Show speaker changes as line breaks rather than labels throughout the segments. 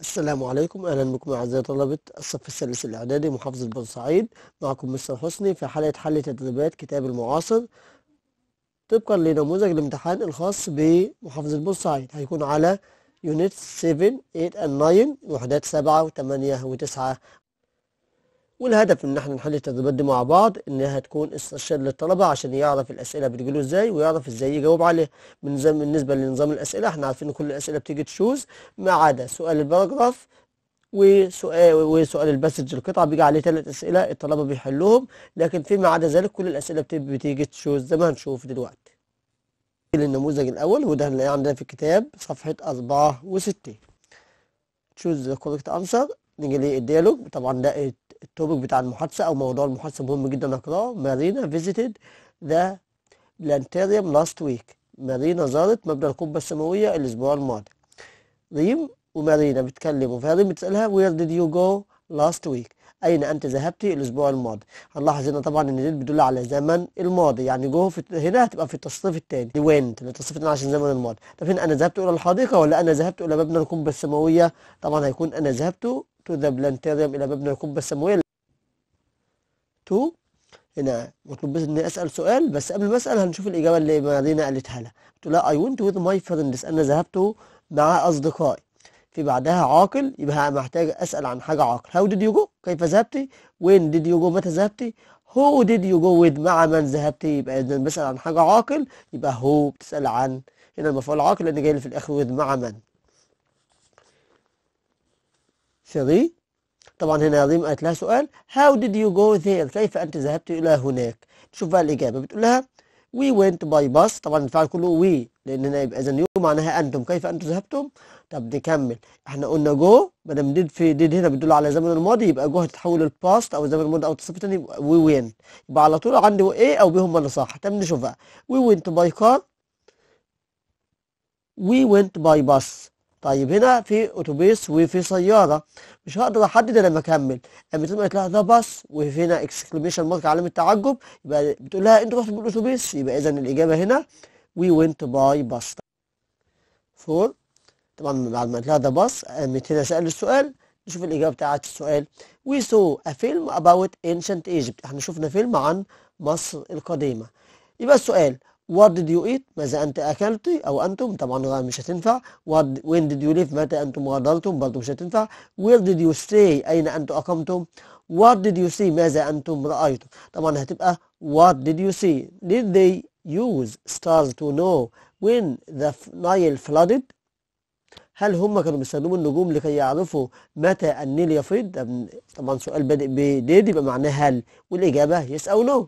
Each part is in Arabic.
السلام عليكم اهلا بكم اعزائي طلبه الصف الثالث الاعدادي محافظه بورسعيد معكم مستر حسني في حلقه حل تدريبات كتاب المعاصر طبقا لنموذج الامتحان الخاص بمحافظه بورسعيد هيكون على يونت 7 8 9 وحدات 7 و8 و9 والهدف ان احنا نحل التدريبات دي مع بعض انها تكون استشار للطلبه عشان يعرف الاسئله بتجيله ازاي ويعرف ازاي يجاوب عليها بالنسبه لنظام الاسئله احنا عارفين ان كل الاسئله بتيجي تشوز ما عدا سؤال الباراجراف وسؤال وسؤال الباسج القطعه بيجي عليه ثلاث اسئله الطلبه بيحلوهم لكن فيما عدا ذلك كل الاسئله بتيجي تشوز زي ما هنشوف دلوقتي النموذج الاول وده هنلاقيه عندنا في الكتاب صفحه 64 choose the correct answer نيجي للديالوج طبعا ده التوبيك بتاع المحادثه او موضوع المحادثه مهم جدا نقراه مارينا فيزيتد ذا بلانتيريوم لاست ويك مارينا زارت مبنى القبه السماويه الاسبوع الماضي ريم ومارينا بتكلموا فريم بتسالها وير ديد يو جو لاست ويك أين أنت ذهبت الأسبوع الماضي هنلاحظ هنا طبعا إن ديت بتدل على زمن الماضي يعني جو في هنا هتبقى في التصنيف الثاني وينت التصنيف الثاني عشان زمن الماضي طب هنا أنا ذهبت إلى الحديقة ولا أنا ذهبت إلى مبنى القبة السماوية طبعا هيكون أنا ذهبت تو ذا بلانتيريوم إلى مبنى القبة السماوية تو هنا مطلوب بس اني اسال سؤال بس قبل ما اسال هنشوف الاجابه اللي مارينا قالتها لها بتقول لها اي ونت وذ ماي فريندز انا ذهبت مع اصدقائي في بعدها عاقل يبقى محتاج أسأل عن حاجة عاقل هاو ديد يو جو كيف ذهبت وين ديد يو جو متى ذهبت هو ديد يو جو with مع من ذهبت يبقى إذا بسأل عن حاجة عاقل يبقى هو بتسأل عن هنا المفعول عاقل لأن جاي في الآخر with مع من شري طبعا هنا ريم قالت آية لها سؤال هاو ديد يو جو ذير كيف أنت ذهبت إلى هناك شوف بقى الإجابة بتقول لها وي وينت باي باس طبعا الفعل كله وي لأن هنا يبقى إذا يو معناها أنتم كيف أنتم ذهبتم طب دي كمل احنا قلنا جو ما دام ديد في ديد هنا بتدل على زمن الماضي يبقى جو هتتحول للباست او زمن الماضي او تصرف تاني وي وين يبقى على طول عندي ايه او بي هما اللي صح تم نشوف بقى وي وينت باي كار وي وينت باي باص طيب هنا في اتوبيس وفي سياره مش هقدر احدد انا اما قامت تقول لها ذا باص وفي هنا اكسكليميشن مارك علامه تعجب يبقى بتقول لها انت رحت بالاتوبيس يبقى اذا الاجابه هنا وي وينت باي باص 4 طبعا بعد ما طلع ده باص قامت آه، هنا سأل السؤال نشوف الإجابة بتاعت السؤال We saw a film about ancient Egypt احنا شفنا فيلم عن مصر القديمة يبقى السؤال What did you eat ماذا أنت أكلت أو أنتم طبعا مش هتنفع What, When did you live متى أنتم غادرتم برضه مش هتنفع Where did you stay أين أنتم أقمتم What did you see ماذا أنتم رأيتم طبعا هتبقى What did you see Did they use stars to know when the Nile flooded هل هم كانوا بيستخدموا النجوم لكي يعرفوا متى النيل يفيض؟ طبعا سؤال بادئ ب did يبقى معناه هل والإجابة yes أو no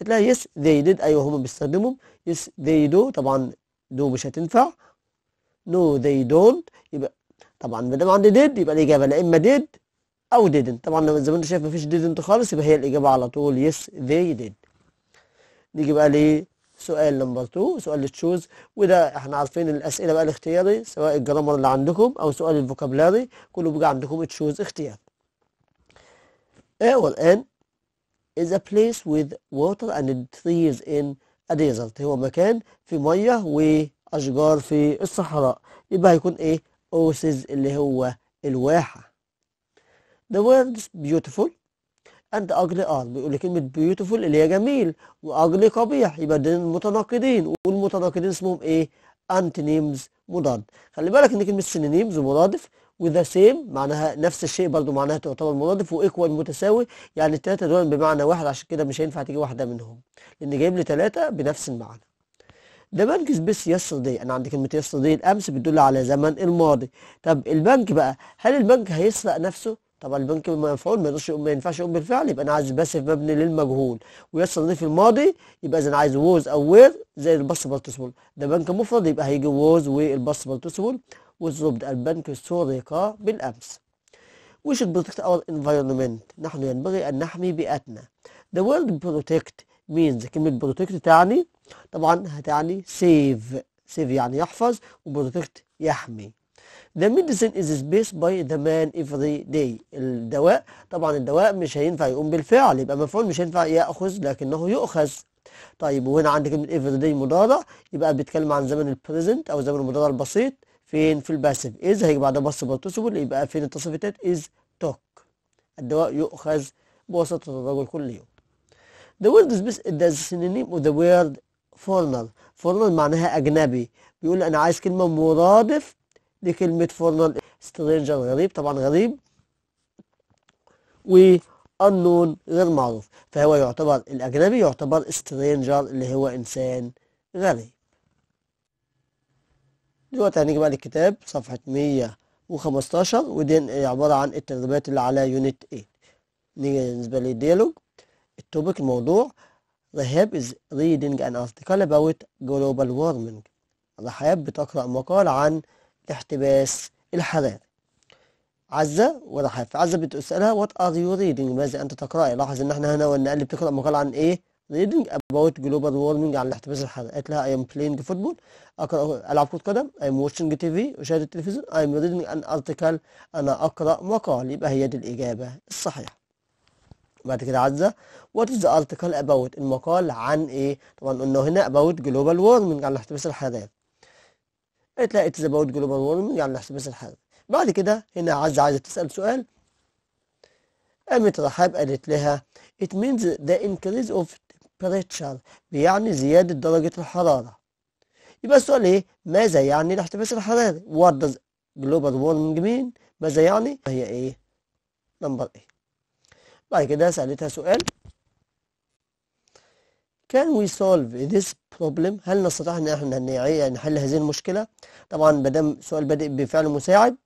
هتلاقي yes they did أيوه هم بيستخدموا yes they do طبعا do مش هتنفع no they don't يبقى طبعا ما دام عندي did يبقى الإجابة لا إما did أو didn't طبعا زي ما أنت شايف مفيش didn't خالص يبقى هي الإجابة على طول yes they did نيجي بقى ليه سؤال نمبر 2 سؤال تشوز وده احنا عارفين الاسئله بقى الاختياري سواء الجرامر اللي عندكم او سؤال الفوكابلاري كله بيجي عندكم تشوز اختيار اول ان is a place with water and trees in a desert هو مكان في ميه واشجار في الصحراء يبقى هيكون ايه اوسز اللي هو الواحه the world is beautiful أنت أجلي آر بيقول كلمة بيوتيفول اللي هي جميل واجلي قبيح يبقى دول متناقضين والمتناقضين اسمهم ايه؟ نيمز مضاد خلي بالك ان كلمة سينينيمز مضادف وذا سيم معناها نفس الشيء برضه معناها تعتبر مضادف وايكوال متساوي يعني الثلاثة دول بمعنى واحد عشان كده مش هينفع تيجي واحدة منهم لأن جايب لي ثلاثة بنفس المعنى ده بنك سبيس يسترداي انا عندي كلمه يسترداي الامس بتدل على زمن الماضي طب البنك بقى هل البنك هيسرق نفسه طبعا البنك مفعول ما يقدرش ما ينفعش يقوم بالفعل يبقى انا عايز باسف مبني للمجهول ويصل ضيف الماضي يبقى اذا انا عايز ووز او وير زي الباست بارتيسيبل ده بنك مفرد يبقى هيجي ووز والباست بارتيسيبل والزبد البنك سرق بالامس وش بروتكت اور our نحن ينبغي ان نحمي بيئتنا ذا وورد بروتكت مينز كلمة بروتكت تعني طبعا هتعني سيف سيف يعني يحفظ وبروتكت يحمي The medicine is سبيس by the man every day. الدواء طبعا الدواء مش هينفع يقوم بالفعل يبقى مفعول مش هينفع يأخذ لكنه يؤخذ. طيب وهنا عندك every day مضارع يبقى بيتكلم عن زمن البريزنت أو زمن المضارع البسيط فين في الباسيف از هيجي بعدها بس بتصبل يبقى فين التالت از توك الدواء يؤخذ بواسطة الرجل كل يوم. The word is based the synonym of the word foreigner. foreigner معناها أجنبي. بيقول أنا عايز كلمة مرادف دي كلمة فورنال سترينجر غريب طبعا غريب و unknown غير معروف فهو يعتبر الأجنبي يعتبر سترينجر اللي هو إنسان غريب دلوقتي هنيجي بقى للكتاب صفحة 115 ودي عبارة عن التدريبات اللي على يونت 8 إيه. نيجي بالنسبة للديالوج التوبيك الموضوع رهاب is reading an article about global warming رحاب بتقرأ مقال عن احتباس الحرارة عزة ورحاب عزة بتسألها وات ار يو reading ماذا أنت تقرأي لاحظ إن احنا هنا وإن بتقرأ مقال عن إيه reading about global warming عن الاحتباس الحراري قالت لها I am playing football أقرأ ألعب كرة قدم I am watching TV أشاهد التلفزيون I am reading an article أنا أقرأ مقال يبقى هي دي الإجابة الصحيحة بعد كده عزة what is the article about المقال عن إيه طبعا قلنا هنا about global warming عن الاحتباس الحراري it is about global warming يعني الاحتباس الحراري بعد كده هنا عزة عايزة تسأل سؤال قامت رحاب قالت لها it means the increase of temperature بيعني زيادة درجة الحرارة يبقى السؤال ايه ماذا يعني الاحتباس الحراري what does global warming mean ماذا يعني هي ايه نمبر ايه بعد كده سألتها سؤال can we solve this problem هل نستطيع ان احنا نحل هذه المشكله طبعا ما دام سؤال بادئ بفعل مساعد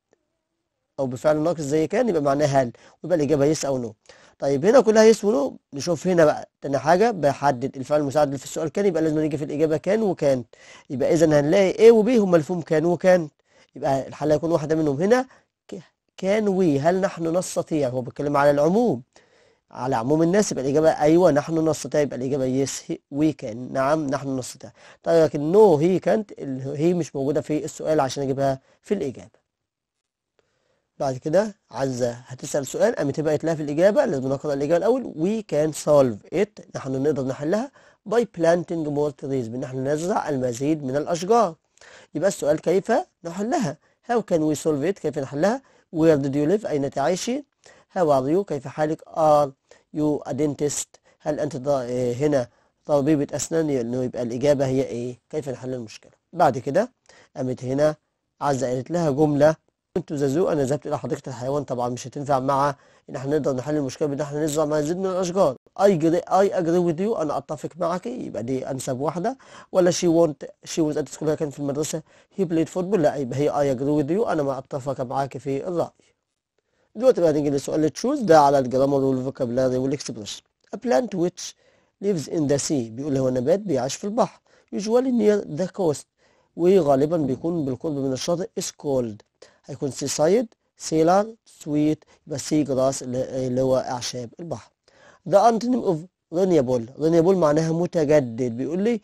او بفعل ناقص زي كان يبقى معناه هل ويبقى الاجابه يس او نو طيب هنا كلها يس ونو نشوف هنا بقى تاني حاجه بحدد الفعل المساعد اللي في السؤال كان يبقى لازم نيجي في الاجابه كان وكان يبقى اذا هنلاقي A وبي هما مفهوم كان وكان يبقى الحل هيكون واحده منهم هنا كان وي هل نحن نستطيع هو بيتكلم على العموم على عموم الناس يبقى الإجابة أيوه نحن نستطيع يبقى الإجابة يس وي كان نعم نحن نستطيع طيب لكن نو هي كانت هي مش موجودة في السؤال عشان أجيبها في الإجابة بعد كده عزة هتسأل سؤال أمتى بقت لها في الإجابة لازم نقرأ الإجابة الأول وي كان سولف إت نحن نقدر نحلها بلانتنج مور تريز بإن نحن نزرع المزيد من الأشجار يبقى السؤال كيف نحلها هاو كان وي سولف إت كيف نحلها وير ديد يو ليف أين تعيشي how are you كيف حالك are يو ادنتست هل أنت آه، هنا طبيبة أسنان لأنه يبقى الإجابة هي إيه كيف نحل المشكلة بعد كده قامت هنا عزة قالت لها جملة كنت زازو أنا ذهبت إلى حديقة الحيوان طبعا مش هتنفع مع إن إحنا نقدر نحل المشكلة بإن إحنا نزرع ما يزيد من الأشجار أي جري أي أجري وذ يو أنا أتفق معك يبقى دي أنسب واحدة ولا شي وونت شي وز أدرس كلها كان في المدرسة هي بلايد فوتبول لا يبقى هي أي أجري وذ يو أنا ما أتفق معك في الرأي دلوقتي بقى نيجي لسؤال تشوز ده على الجرامر والفوكابلاري والاكسبريشن A plant which lives in the sea بيقول هو نبات بيعيش في البحر usually near the coast وغالبا بيكون بالقرب من الشاطئ is called هيكون سي سايد سيلر سويت يبقى سي جراس اللي هو أعشاب البحر The antonym of renewable renewable معناها متجدد بيقول لي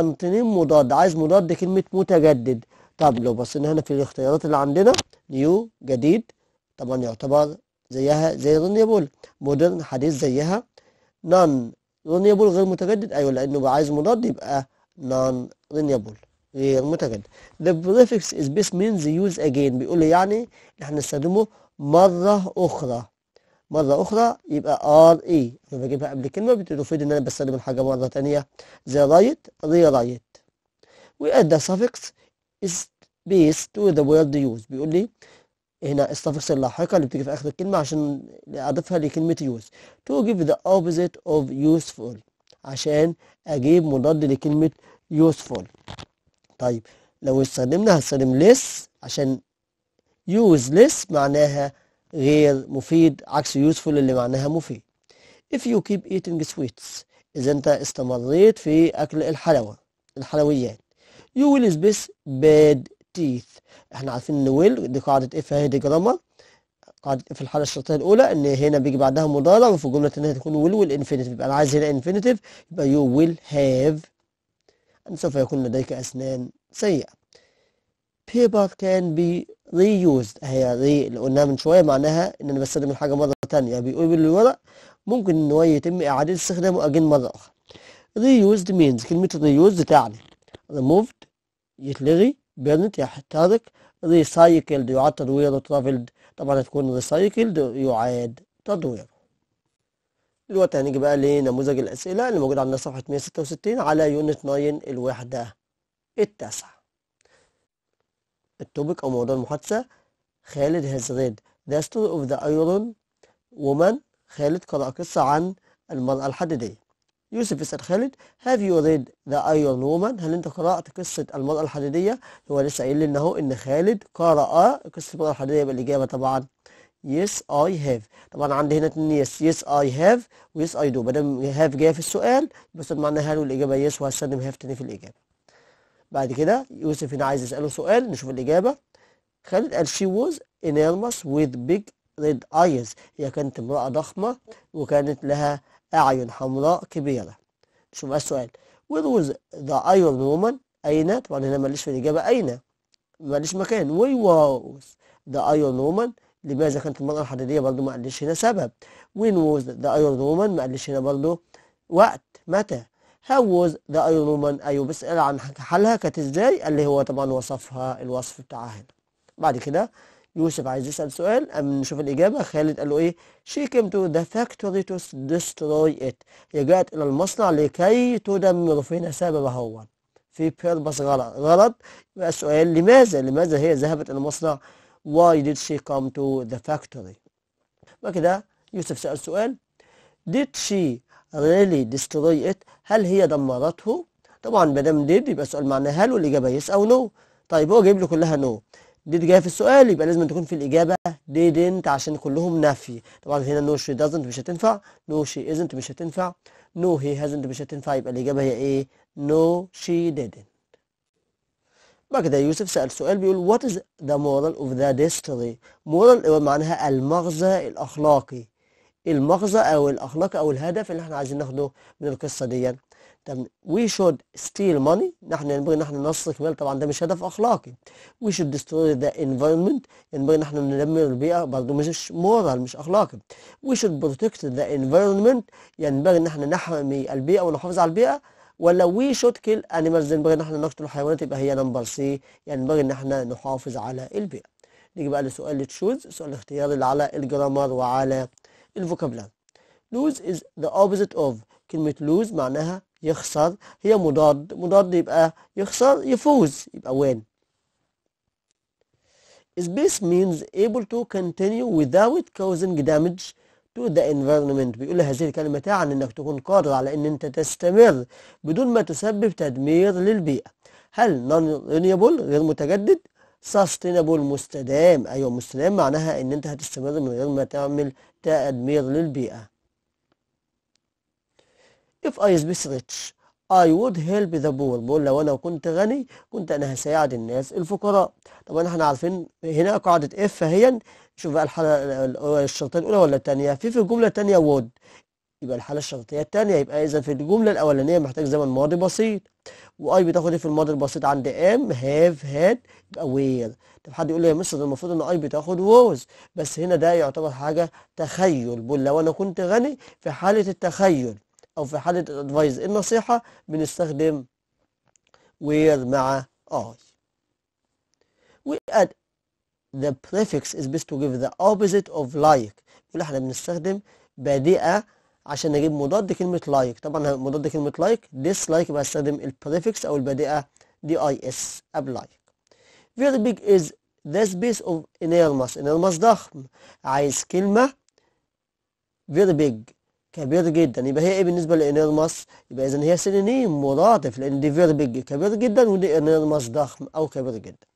انتونيم مضاد عايز مضاد كلمة متجدد طب لو بصينا هنا في الاختيارات اللي عندنا نيو جديد طبعا يعتبر زيها زي رينيبل مودرن حديث زيها نون رينيبل غير متجدد ايوه لانه عايز مضاد يبقى نون رينيبل غير متجدد the prefix is best means use again بيقول لي يعني احنا نستخدمه مره اخرى مرة أخرى يبقى ار e. اي بجيبها قبل كلمة بتفيد إن أنا بستخدم الحاجة مرة تانية زي رايت ري رايت ذا suffix is based to the word used بيقول لي هنا الصفحة اللاحقة اللي بتيجي في آخر الكلمة عشان أضيفها لكلمة use to give the opposite of useful عشان أجيب مضاد لكلمة useful طيب لو استخدمنا هستخدم less عشان use less معناها غير مفيد عكس useful اللي معناها مفيد if you keep eating sweets إذا أنت استمريت في أكل الحلوى الحلويات you will miss bad teeth احنا عارفين ان ويل دي قاعدة اف اهي دي جرامر قاعدة اف الحالة الشرطية الأولى ان هنا بيجي بعدها مضارع وفي ان هي تكون ويل والانفينيتيف يبقى أنا عايز هنا انفينيتيف يبقى يو ويل هاف أن سوف يكون لديك أسنان سيئة paper can be reused هي ري اللي قلناها من شويه معناها ان انا بستخدم الحاجه مره ثانيه بيقول الورق ممكن ان هو يتم اعاده استخدامه اجين مره اخرى reused means كلمه reused تعني removed يتلغي بيرنت يحترق ريسايكلد يعاد تدويره ترافلد طبعا هتكون ريسايكلد يعاد تدويره دلوقتي هنيجي بقى لنموذج الأسئلة اللي موجود عندنا صفحة 166 على يونت 9 الوحدة التاسعة التوبيك أو موضوع المحادثة خالد هاز ريد ذا ستوري اوف ذا ايرون woman خالد قرأ قصة عن المرأة الحديدية يوسف يسأل خالد هاف يو ريد ذا ايرون وومن هل انت قرأت قصة المرأة الحديدية هو لسه قايل لنا اهو ان خالد قرأ قصة المرأة الحديدية يبقى الإجابة طبعا يس اي هاف طبعا عندي هنا اتنين يس يس اي هاف ويس اي دو ما دام هاف جايه في السؤال بس معناها هل والإجابة يس وهستخدم هاف تاني في الإجابة بعد كده يوسف هنا عايز يسأله سؤال نشوف الإجابة خالد قال she was enormous with big red eyes هي كانت امرأة ضخمة وكانت لها أعين حمراء كبيرة شوف بقى السؤال where ذا the iron أين طبعا هنا ماليش في الإجابة أين ماليش مكان where was the iron وومن لماذا كانت المرأة الحديدية برضه ما قاليش هنا سبب when was the iron وومن ما قاليش هنا برضه وقت متى هاو was ذا iron وومن أيوه بيسأل عن حالها كانت إزاي اللي هو طبعا وصفها الوصف بتاعها هنا بعد كده يوسف عايز يسأل سؤال أم نشوف الإجابة خالد قال له إيه she came to the factory to destroy it هي جاءت إلى المصنع لكي تدمر فينا سبب هو في بيربس غلط غلط يبقى السؤال لماذا لماذا هي ذهبت إلى المصنع why did she come to the factory بعد كده يوسف سأل سؤال did she really destroy it هل هي دمرته طبعا ما دام did يبقى السؤال معناه هل والإجابة yes أو no طيب هو جايب له كلها no ديد جايه في السؤال يبقى لازم تكون في الإجابة didn't عشان كلهم نفي طبعا هنا نو شي دازنت مش هتنفع نو شي ازنت مش هتنفع نو هي هازنت مش هتنفع يبقى الإجابة هي إيه نو شي ديدنت بعد كده يوسف سأل سؤال بيقول از ذا مورال اوف ذا ديستري مورال هو معناها المغزى الأخلاقي المغزى أو الأخلاق أو الهدف اللي احنا عايزين ناخده من القصة دي وي شود ستيل ماني نحن ينبغي نحن نصرف مال طبعا ده مش هدف اخلاقي وي شود ديستروي ذا environment ينبغي يعني نحن ندمر البيئه برضه مش مورال مش اخلاقي وي شود بروتكت ذا environment ينبغي يعني ان احنا نحمي البيئه ونحافظ على البيئه ولا وي شود كيل انيمالز ينبغي ان احنا نقتل الحيوانات يبقى هي نمبر سي ينبغي ان احنا نحافظ على البيئه نيجي بقى لسؤال تشوز سؤال الاختيار اللي على الجرامر وعلى الفوكابلان lose is the opposite of كلمة lose معناها يخسر هي مضاد مضاد يبقى يخسر يفوز يبقى وين space means able to continue without causing damage to the environment بيقول هذه الكلمة تعني انك تكون قادر على ان انت تستمر بدون ما تسبب تدمير للبيئة هل non renewable غير متجدد sustainable مستدام ايوه مستدام معناها ان انت هتستمر من غير ما تعمل تدمير للبيئة if I speak rich I would help the poor بقول لو انا كنت غني كنت انا هساعد الناس الفقراء طبعا احنا عارفين هنا قاعده اف فهي شوف بقى الحاله الشرطيه الاولى ولا الثانيه في في الجمله الثانيه would يبقى الحاله الشرطيه الثانيه يبقى اذا في الجمله الاولانيه محتاج زمن ماضي بسيط واي بتاخد ايه في الماضي البسيط عند ام هاف هاد يبقى وير طب حد يقول لي يا مستر المفروض ان اي بتاخد ووز بس هنا ده يعتبر حاجه تخيل بقول لو انا كنت غني في حاله التخيل او في حاله الادفايز النصيحه بنستخدم where مع I we add the prefix is best to give the opposite of like يقول احنا بنستخدم بادئه عشان نجيب مضاد كلمه like طبعا مضاد كلمه like dislike يبقى استخدم prefix او البادئه dis قبل like very big is the space of enormous enormous ضخم عايز كلمه very big كبير جدا يبقى هي ايه بالنسبه لانيرماس يبقى اذا هي سينونيم مضاعف لان دي فيربج كبير جدا ودي انيرماس ضخم او كبير جدا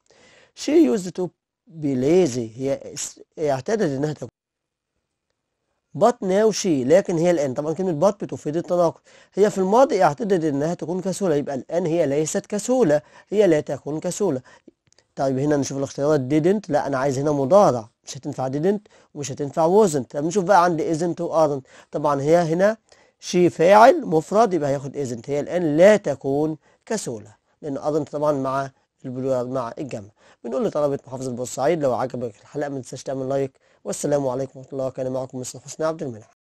شي يوز تو بي ليزي هي اعتادت انها تكون بات ناو شي لكن هي الان طبعا كلمه بات بتفيد التناقض هي في الماضي اعتدت انها تكون كسوله يبقى الان هي ليست كسوله هي لا تكون كسوله طيب هنا نشوف الاختيارات didn't لا انا عايز هنا مضارع مش هتنفع didn't ومش هتنفع wasn't طب نشوف بقى عندي isn't و aren't طبعا هي هنا شي فاعل مفرد يبقى هياخد isn't هي الان لا تكون كسوله لان aren't طبعا مع البلوير مع الجمع بنقول لطلبه محافظه بورسعيد لو عجبك الحلقه ما تنساش تعمل لايك والسلام عليكم ورحمه الله كان معكم مصطفى حسني عبد المنعم